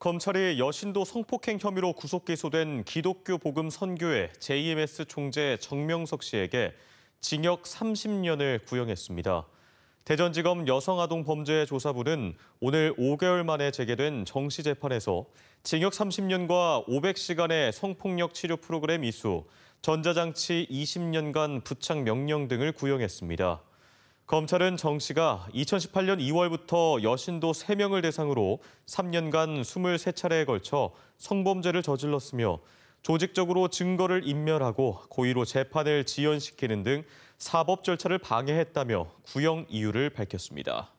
검찰이 여신도 성폭행 혐의로 구속 기소된 기독교 복음 선교회 JMS 총재 정명석 씨에게 징역 30년을 구형했습니다. 대전지검 여성아동범죄조사부는 오늘 5개월 만에 재개된 정시 재판에서 징역 30년과 500시간의 성폭력 치료 프로그램 이수, 전자장치 20년간 부착 명령 등을 구형했습니다. 검찰은 정 씨가 2018년 2월부터 여신도 3명을 대상으로 3년간 23차례에 걸쳐 성범죄를 저질렀으며 조직적으로 증거를 인멸하고 고의로 재판을 지연시키는 등 사법 절차를 방해했다며 구형 이유를 밝혔습니다.